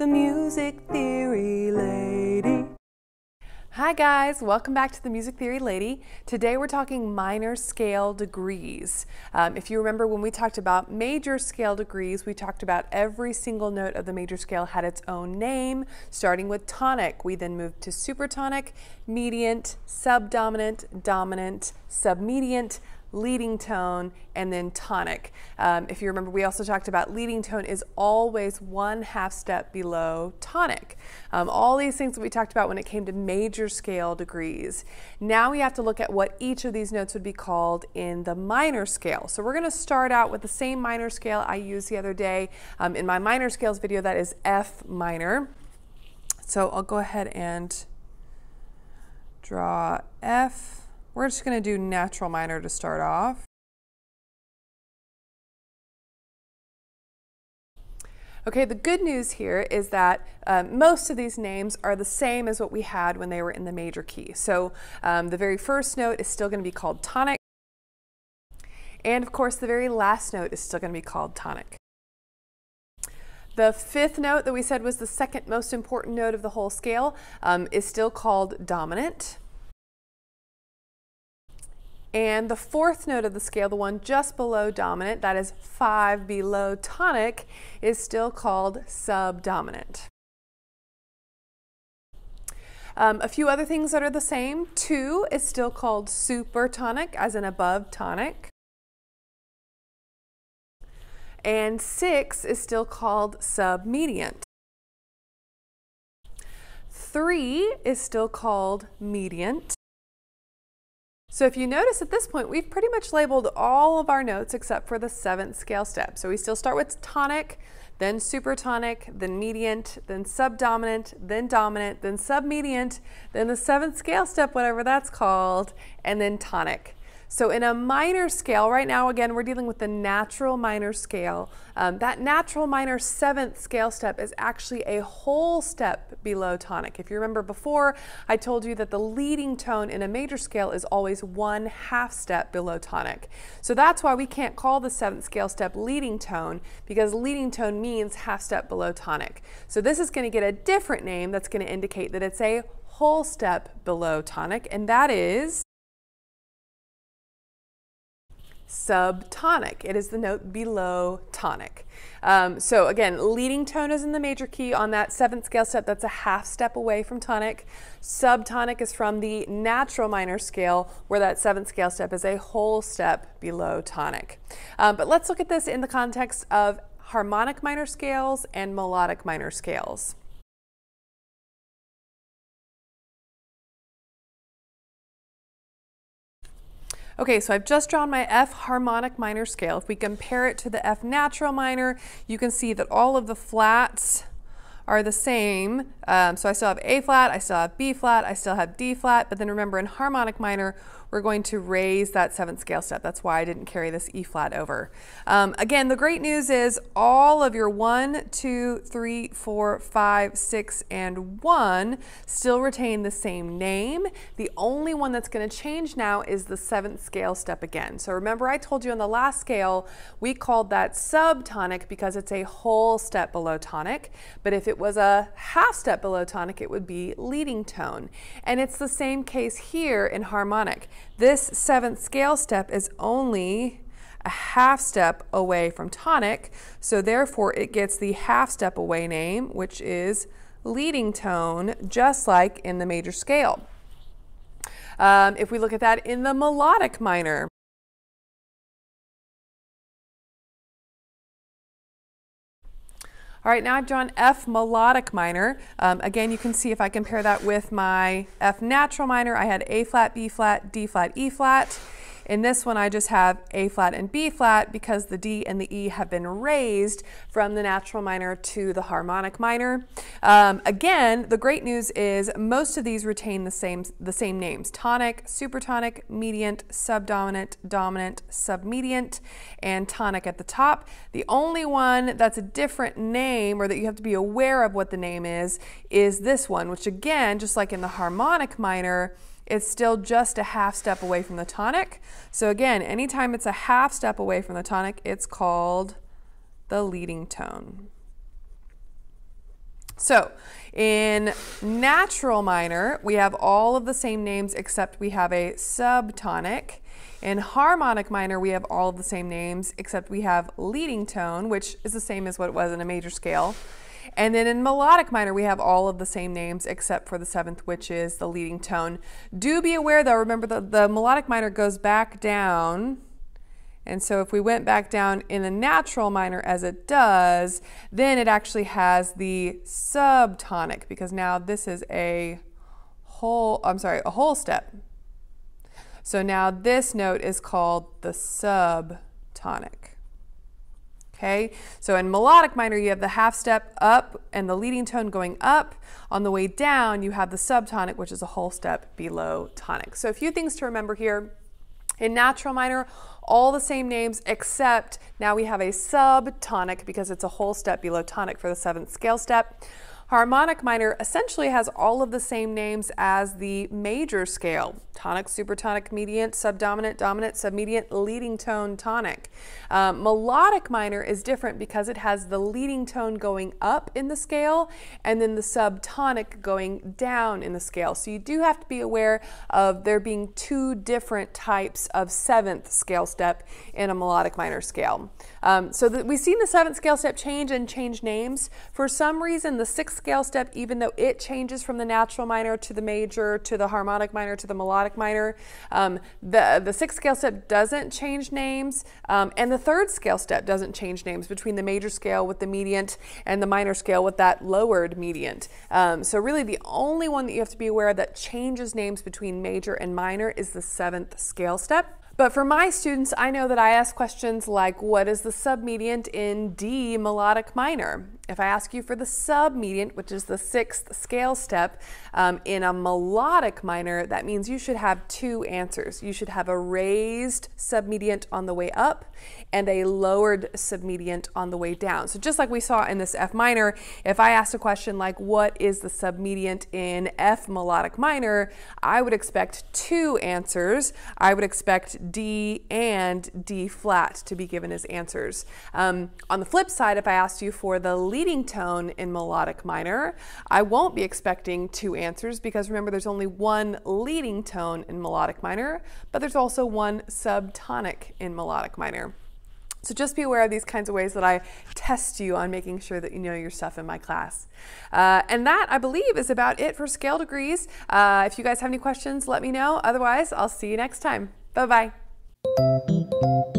the Music Theory Lady. Hi guys, welcome back to the Music Theory Lady. Today we're talking minor scale degrees. Um, if you remember when we talked about major scale degrees, we talked about every single note of the major scale had its own name, starting with tonic. We then moved to supertonic, mediant, subdominant, dominant, submediant, leading tone, and then tonic. Um, if you remember, we also talked about leading tone is always one half step below tonic. Um, all these things that we talked about when it came to major scale degrees. Now we have to look at what each of these notes would be called in the minor scale. So we're going to start out with the same minor scale I used the other day um, in my minor scales video, that is F minor. So I'll go ahead and draw F we're just gonna do natural minor to start off. Okay, the good news here is that um, most of these names are the same as what we had when they were in the major key. So um, the very first note is still going to be called tonic. And of course, the very last note is still going to be called tonic. The fifth note that we said was the second most important note of the whole scale um, is still called dominant. And the fourth note of the scale, the one just below dominant, that is five below tonic, is still called subdominant. Um, a few other things that are the same. Two is still called supertonic, as in above tonic. And six is still called submediant. Three is still called mediant. So if you notice at this point, we've pretty much labeled all of our notes except for the seventh scale step. So we still start with tonic, then supertonic, then mediant, then subdominant, then dominant, then submediant, then the seventh scale step, whatever that's called, and then tonic. So in a minor scale, right now again we're dealing with the natural minor scale. Um, that natural minor seventh scale step is actually a whole step below tonic. If you remember before, I told you that the leading tone in a major scale is always one half step below tonic. So that's why we can't call the seventh scale step leading tone because leading tone means half step below tonic. So this is going to get a different name that's going to indicate that it's a whole step below tonic, and that is subtonic. It is the note below tonic. Um, so again, leading tone is in the major key on that seventh scale step. That's a half step away from tonic. Subtonic is from the natural minor scale where that seventh scale step is a whole step below tonic. Um, but let's look at this in the context of harmonic minor scales and melodic minor scales. Okay, so I've just drawn my F harmonic minor scale. If we compare it to the F natural minor, you can see that all of the flats are the same. Um, so I still have A flat, I still have B flat, I still have D flat, but then remember in harmonic minor, we're going to raise that seventh scale step. That's why I didn't carry this E flat over. Um, again, the great news is all of your one, two, three, four, five, six, and one still retain the same name. The only one that's gonna change now is the seventh scale step again. So remember I told you on the last scale, we called that subtonic because it's a whole step below tonic. But if it was a half step below tonic, it would be leading tone. And it's the same case here in harmonic. This seventh scale step is only a half step away from tonic, so therefore it gets the half step away name, which is leading tone, just like in the major scale. Um, if we look at that in the melodic minor, All right, now I've drawn F melodic minor. Um, again, you can see if I compare that with my F natural minor, I had A flat, B flat, D flat, E flat. In this one, I just have A flat and B flat because the D and the E have been raised from the natural minor to the harmonic minor. Um, again, the great news is most of these retain the same, the same names, tonic, supertonic, mediant, subdominant, dominant, submediant, and tonic at the top. The only one that's a different name or that you have to be aware of what the name is, is this one, which again, just like in the harmonic minor, it's still just a half step away from the tonic. So again, anytime it's a half step away from the tonic, it's called the leading tone. So in natural minor, we have all of the same names except we have a subtonic. In harmonic minor, we have all of the same names except we have leading tone, which is the same as what it was in a major scale. And then in melodic minor, we have all of the same names except for the seventh, which is the leading tone. Do be aware though, remember the, the melodic minor goes back down. And so if we went back down in the natural minor as it does, then it actually has the subtonic because now this is a whole, I'm sorry, a whole step. So now this note is called the subtonic. Okay, so in melodic minor, you have the half step up and the leading tone going up. On the way down, you have the subtonic, which is a whole step below tonic. So a few things to remember here. In natural minor, all the same names except now we have a subtonic because it's a whole step below tonic for the seventh scale step. Harmonic minor essentially has all of the same names as the major scale. Tonic, supertonic, mediant, subdominant, dominant, submediant, leading tone, tonic. Um, melodic minor is different because it has the leading tone going up in the scale and then the subtonic going down in the scale. So you do have to be aware of there being two different types of seventh scale step in a melodic minor scale. Um, so the, we've seen the seventh scale step change and change names. For some reason, the sixth scale step, even though it changes from the natural minor to the major to the harmonic minor to the melodic minor, um, the, the sixth scale step doesn't change names. Um, and the third scale step doesn't change names between the major scale with the mediant and the minor scale with that lowered mediant. Um, so really the only one that you have to be aware of that changes names between major and minor is the seventh scale step. But for my students, I know that I ask questions like, what is the submediant in D melodic minor? If I ask you for the submedian, which is the sixth scale step um, in a melodic minor, that means you should have two answers. You should have a raised submedian on the way up and a lowered submedian on the way down. So just like we saw in this F minor, if I asked a question like, what is the submedian in F melodic minor, I would expect two answers. I would expect D and D flat to be given as answers. Um, on the flip side, if I asked you for the lead leading tone in melodic minor. I won't be expecting two answers because remember there's only one leading tone in melodic minor, but there's also one subtonic in melodic minor. So just be aware of these kinds of ways that I test you on making sure that you know your stuff in my class. Uh, and that, I believe, is about it for scale degrees. Uh, if you guys have any questions, let me know. Otherwise, I'll see you next time. Bye-bye.